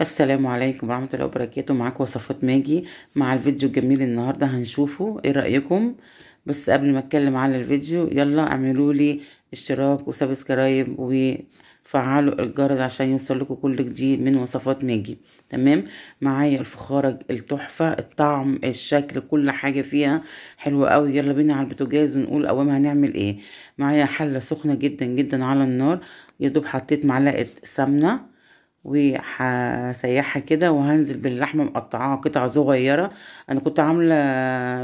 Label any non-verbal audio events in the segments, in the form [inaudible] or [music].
السلام عليكم ورحمة الله وبركاته معاكم وصفات ماجي مع الفيديو الجميل النهاردة هنشوفه ايه رأيكم بس قبل ما اتكلم على الفيديو يلا اعملوا لي اشتراك وسبسكرايب وفعلوا الجرس عشان لكم كل جديد من وصفات ماجي تمام معايا الفخارة التحفة الطعم الشكل كل حاجة فيها حلوة قوي يلا بينا على البوتاجاز ونقول اول هنعمل ايه معايا حلة سخنة جدا جدا على النار يا دوب حطيت معلقة سمنة وهسيحها كده وهنزل باللحمه مقطعاها قطع صغيره انا كنت عامله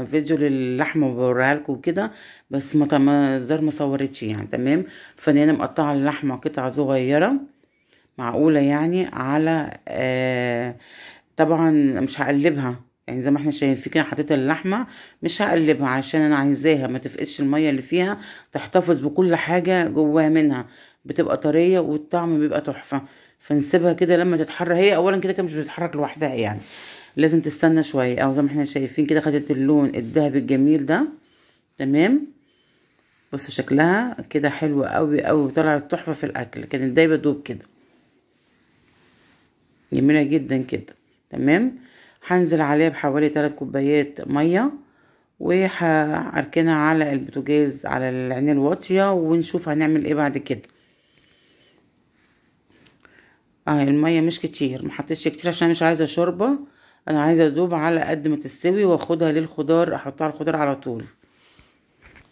فيديو للحمه بوريها لكم كده بس ما زار ما صورتش يعني تمام فانا مقطعه اللحمه قطع صغيره معقوله يعني على آه طبعا مش هقلبها يعني زي ما احنا شايفين كده حطيت اللحمه مش هقلبها عشان انا عايزاها ما تفقدش الميه اللي فيها تحتفظ بكل حاجه جواها منها بتبقى طريه والطعم بيبقى تحفه فنسيبها كده لما تتحرك هي اولا كده كده مش بتتحرك لوحدها يعني لازم تستنى شويه اهو زي ما احنا شايفين كده خدت اللون الذهبي الجميل ده تمام بصوا شكلها كده حلو قوي قوي طلعت تحفه في الاكل كانت دايبه دوب كده جميله جدا كده تمام هنزل عليها بحوالي 3 كوبايات ميه وهركنها على البوتاجاز على العين الواطيه ونشوف هنعمل ايه بعد كده اهي الميه مش كتير ما حطيتش كتير عشان مش عايزه شوربه انا عايزه ادوب على قد ما تستوي واخدها للخضار احطها على الخضار على طول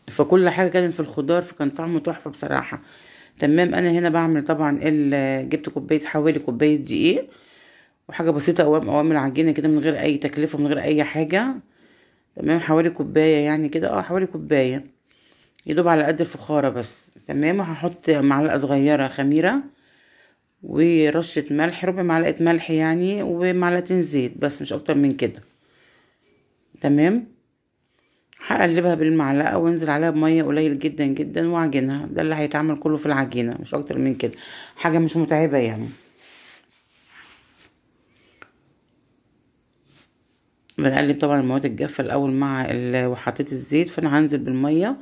فكل حاجه كانت في الخضار فكان طعمه تحفه بصراحه تمام انا هنا بعمل طبعا جبت كوبايه حوالي كوبايه دقيق وحاجه بسيطه اوام اوام العجينه كده من غير اي تكلفه من غير اي حاجه تمام حوالي كوبايه يعني كده اه حوالي كوبايه يدوب على قد الفخاره بس تمام وهحط معلقه صغيره خميره ورشة ملح ربع معلقة ملح يعني ومعلقتين زيت بس مش اكتر من كده تمام هقلبها بالمعلقة وانزل عليها بمية قليل جدا جدا وعجنها ده اللي هيتعمل كله في العجينة مش اكتر من كده حاجة مش متعبة يعني بنقلب طبعا المواد الجافة الاول مع وحطيت الزيت فانا هنزل بالمية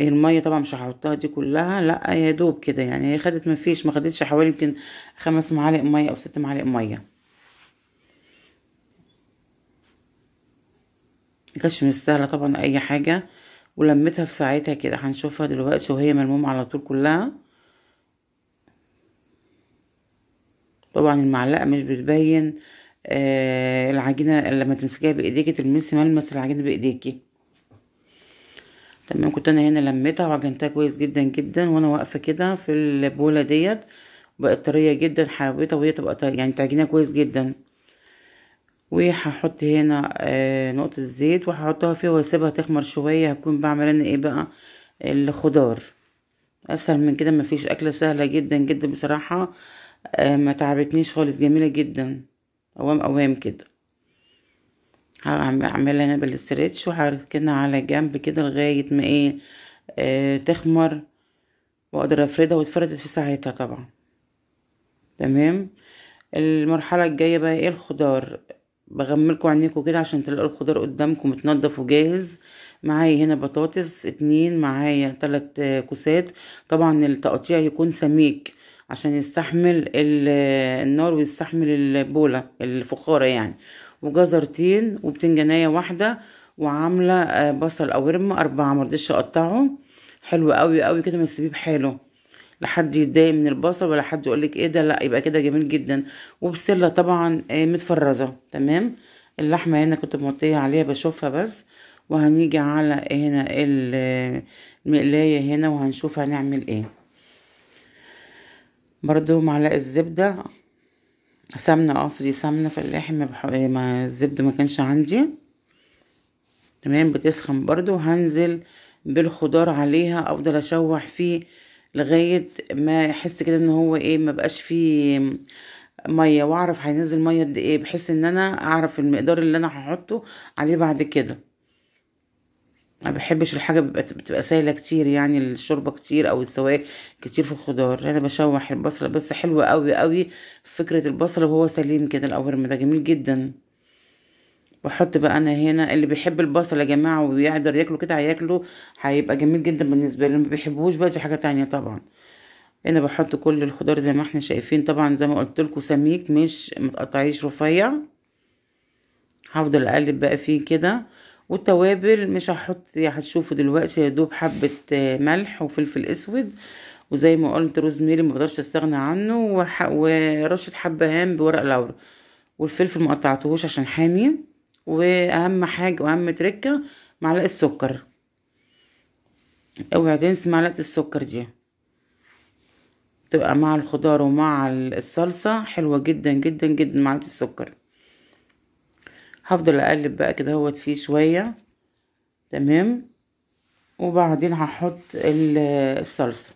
إيه، المية طبعا مش هحطها دي كلها لا يا دوب كده يعني هي خدت مفيش ما خدتش حوالي يمكن خمس معالق مية او ست معالق مية مكانش من السهلة طبعا اي حاجه ولمتها في ساعتها كده هنشوفها دلوقتي وهي ملمومه على طول كلها طبعا المعلقه مش بتبين آه العجينه لما تمسكيها بايديكي تلمسي ملمس العجينه بايديكي تمام كنت انا هنا لميتها وعجنتها كويس جدا جدا وانا واقفه كده في البوله ديت بقت طريه جدا حلاوتها وهي تبقى يعني تعجينها كويس جدا وهحط هنا آه نقطه زيت وهحطها فيها واسيبها تخمر شويه هكون بعمل انا ايه بقى الخضار اسهل من كده مفيش اكله سهله جدا جدا بصراحه آه ما تعبتنيش خالص جميله جدا اوام اوام كده هعملها انا بالاسترتش وهركنها على جنب كده لغاية ما ايه آه تخمر واقدر افردها واتفردت في ساعتها طبعا تمام المرحلة الجاية بقى ايه الخضار بغملكوا عينيكوا كده عشان تلاقوا الخضار قدامكم متنضف وجاهز معايا هنا بطاطس اتنين معايا تلات كوسات طبعا التقطيع يكون سميك عشان يستحمل النار ويستحمل البولة الفخارة يعني وجزرتين وبتنجانية واحدة وعاملة آه، بصل أو رمة أربعة مرضيش أقطعه حلو قوي قوي كده ما تسيبيه بحاله لحد يتضايق من البصل ولا حد يقولك ايه ده لا يبقى كده جميل جدا وبسله طبعا آه، متفرزه تمام اللحمه هنا كنت موطية عليها بشوفها بس وهنيجي على هنا آه، المقلايه هنا وهنشوف هنعمل ايه برضو معلقه الزبده سمنة قصدي آه، سمنة فلاحي ما, بح... إيه، ما الزبدة ما كانش عندي تمام بتسخن برضو هنزل بالخضار عليها افضل اشوح فيه لغاية ما احس كده ان هو ايه ما بقاش فيه مية واعرف هينزل مية قد ايه بحيث ان انا اعرف المقدار اللي انا هحطه عليه بعد كده ما بحبش الحاجة بتبقى سهلة كتير يعني الشوربة كتير أو السوائل كتير في الخضار أنا بشوح البصلة بس حلوة أوي أوي فكرة البصلة وهو سليم كده الأورم ده جميل جدا بحط بقى أنا هنا اللي بيحب البصل يا جماعة ويقدر ياكله كده هياكله هيبقى جميل جدا بالنسبة لي ما مبيحبوش بقى دي حاجة تانية طبعا هنا بحط كل الخضار زي ما احنا شايفين طبعا زي ما قلت لكم سميك مش متقطعيش رفيع هفضل اقلب بقى فيه كده والتوابل مش هحط هتشوفوا دلوقتي يا دوب حبه آه، ملح وفلفل اسود وزي ما قلت روزميري ما بقدرش استغنى عنه ورشه هام بورق لورا والفلفل ما قطعتهوش عشان حامي واهم حاجه واهم تركه معلقه السكر اوعي تنسي معلقه السكر دي تبقى مع الخضار ومع الصلصه حلوه جدا جدا جدا معلقه السكر هفضل اقلب بقى كده هوت فيه شويه تمام وبعدين هحط الصلصه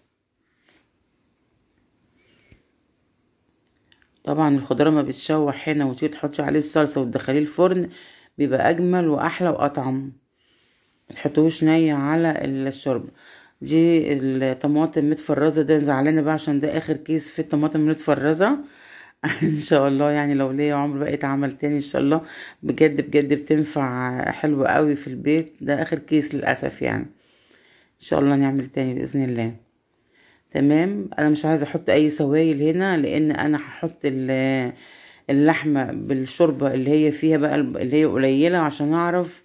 طبعا الخضره ما بتشوح هنا وتيجي تحطي عليه الصلصه وتدخليه الفرن بيبقى اجمل واحلى واطعم تحطوش نيه على الشوربه دي الطماطم متفرزه ده زعلانه بقى عشان ده اخر كيس في الطماطم متفرزه [laughs] ان شاء الله يعني لو ليا عمر بقيت عمل تاني ان شاء الله بجد بجد بتنفع حلوة قوي في البيت ده اخر كيس للاسف يعني ان شاء الله نعمل تاني باذن الله تمام انا مش عايزه احط اي سوائل هنا لان انا هحط اللحمه بالشوربه اللي هي فيها بقى اللي هي قليله عشان اعرف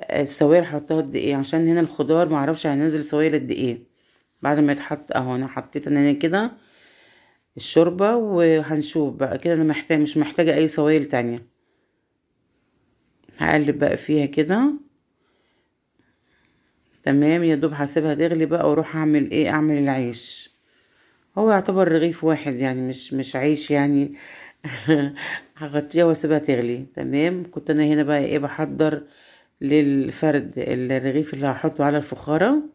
آه، السوائل هحطها قد ايه عشان هنا الخضار معرفش هينزل سوائل قد ايه بعد ما يتحط اهو انا حطيت انا كده الشوربة وهنشوف بقى كده انا محتاج مش محتاجة اي سوائل تانية هقلب بقى فيها كده تمام يا دوب هسيبها تغلي بقى واروح اعمل ايه اعمل العيش هو يعتبر رغيف واحد يعني مش مش عيش يعني [laughs] هغطيها واسيبها تغلي تمام كنت انا هنا بقى ايه بحضر للفرد الرغيف اللي هحطه على الفخاره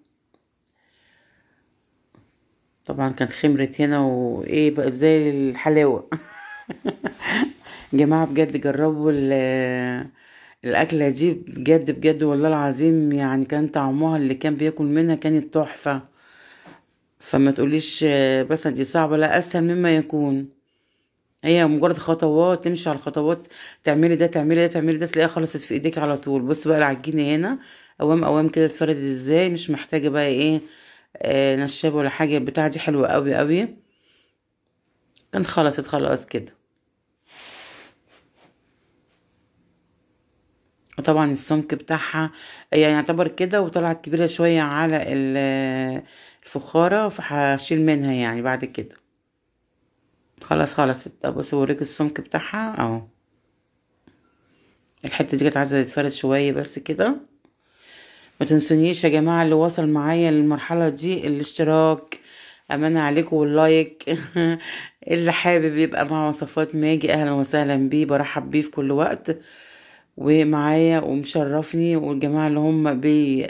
طبعا كانت خمرت هنا وايه بقى زي الحلاوه جماعه بجد جربوا الاكله دي بجد بجد والله العظيم يعني كان طعمها اللي كان بياكل منها كانت تحفه فما تقوليش بس دي صعبه لا اسهل مما يكون هي مجرد خطوات تمشي على الخطوات تعملي ده تعملي ده تعملي ده تلاقيها خلصت في ايديك على طول بص بقى العجينه هنا اوام اوام كده اتفردت ازاي مش محتاجه بقى ايه آه، نشابة ولا حاجة البتاعة دي حلوة قوي قوي كان خلصت خلاص كده وطبعا السمك بتاعها يعني يعتبر كده وطلعت كبيرة شوية على الفخارة فهشيل منها يعني بعد كده خلاص خلصت بص اوريك السمك بتاعها اهو الحتة دي كانت عايزة تتفرد شوية بس كده ما تنسونيش يا جماعة اللي وصل معايا للمرحلة دي الاشتراك أمانة عليكم واللايك [laughs] اللي حابب يبقى مع وصفات ماجي أهلا وسهلا بيه برحب بيه في كل وقت ومعايا ومشرفني والجماعة اللي هم بي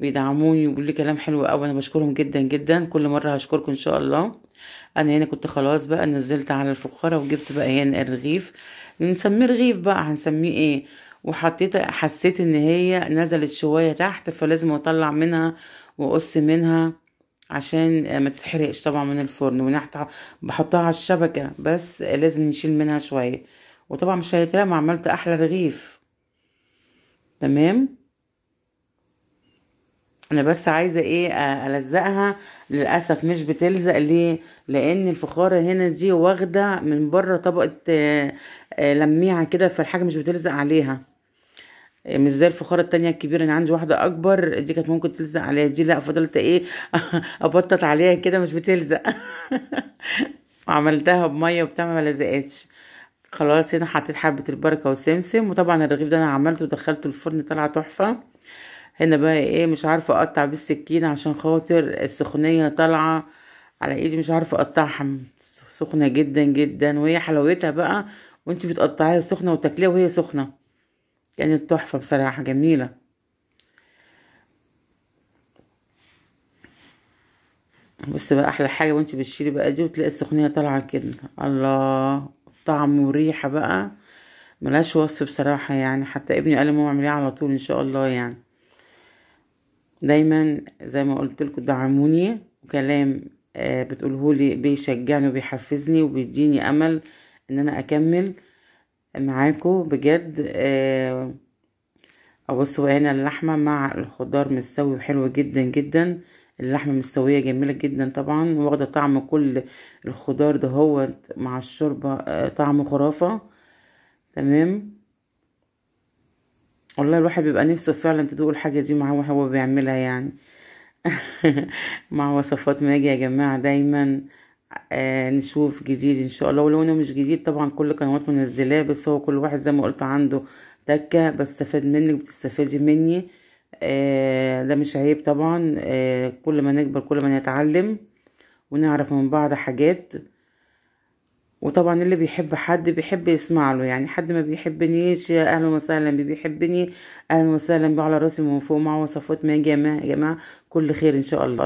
بيدعموني وبيقولوا لي كلام حلو قوي انا بشكرهم جدا جدا كل مرة هشكركم ان شاء الله انا هنا كنت خلاص بقى نزلت على الفقارة وجبت بقى هنا الرغيف نسميه رغيف بقى هنسميه ايه وحطيتها حسيت ان هي نزلت شوية تحت فلازم اطلع منها واقص منها عشان ما تتحرقش طبعا من الفرن ونحتها بحطها على الشبكة بس لازم نشيل منها شوية وطبعا مش هيترمى عملت احلى رغيف تمام انا بس عايزه ايه الزقها للاسف مش بتلزق ليه لان الفخاره هنا دي واخده من بره طبقه آه، آه، لميعه كده فالحاجه مش بتلزق عليها آه، مش زي الفخاره التانية الكبيره انا يعني عندي واحده اكبر دي كانت ممكن تلزق عليا دي لا فضلت ايه [laughs] ابطط عليها كده مش بتلزق [laughs] وعملتها بميه وبتاع ما لزقتش خلاص هنا حطيت حبه البركه والسمسم وطبعا الرغيف ده انا عملته ودخلته الفرن طلع تحفه هنا بقى ايه مش عارفه اقطع بالسكينه عشان خاطر السخونيه طالعه على ايدي مش عارفه اقطعها سخنه جدا جدا وهي حلاوتها بقى وانت بتقطعيها سخنه وتاكليها وهي سخنه كانت يعني تحفة بصراحة جميلة بس بقى احلى حاجة وانت بتشيلي بقى دي وتلاقي السخنية طالعة كده الله طعم وريحة بقى ملهاش وصف بصراحة يعني حتى ابني قال ماما اعمليها على طول ان شاء الله يعني دايما زي ما قلت لكم دعموني وكلام آه، بتقولهولي بيشجعني وبيحفزني وبيديني امل ان انا اكمل معاكم بجد آه بصوا هنا اللحمه مع الخضار مستوي وحلو جدا جدا اللحمه مستويه جميله جدا طبعا واخده طعم كل الخضار ده هو مع الشوربه آه طعمه خرافه تمام والله الواحد بيبقى نفسه فعلا تدوق الحاجه دي معاه وهو بيعملها يعني [laughs] مع وصفات ماجي يا جماعه دايما آه، نشوف جديد ان شاء الله ولو انه مش جديد طبعا كل قنوات منزلاه بس هو كل واحد زي ما قلت عنده تكه بستفاد منك بتستفادي مني آه ده مش عيب طبعا آه كل ما نكبر كل ما نتعلم ونعرف من بعض حاجات وطبعا اللي بيحب حد بيحب يسمع له يعني حد ما بيحبنيش اهلا وسهلا بيحبني اهلا وسهلا بيه على راسي من فوق مع وصفات ما يا جماعه كل خير ان شاء الله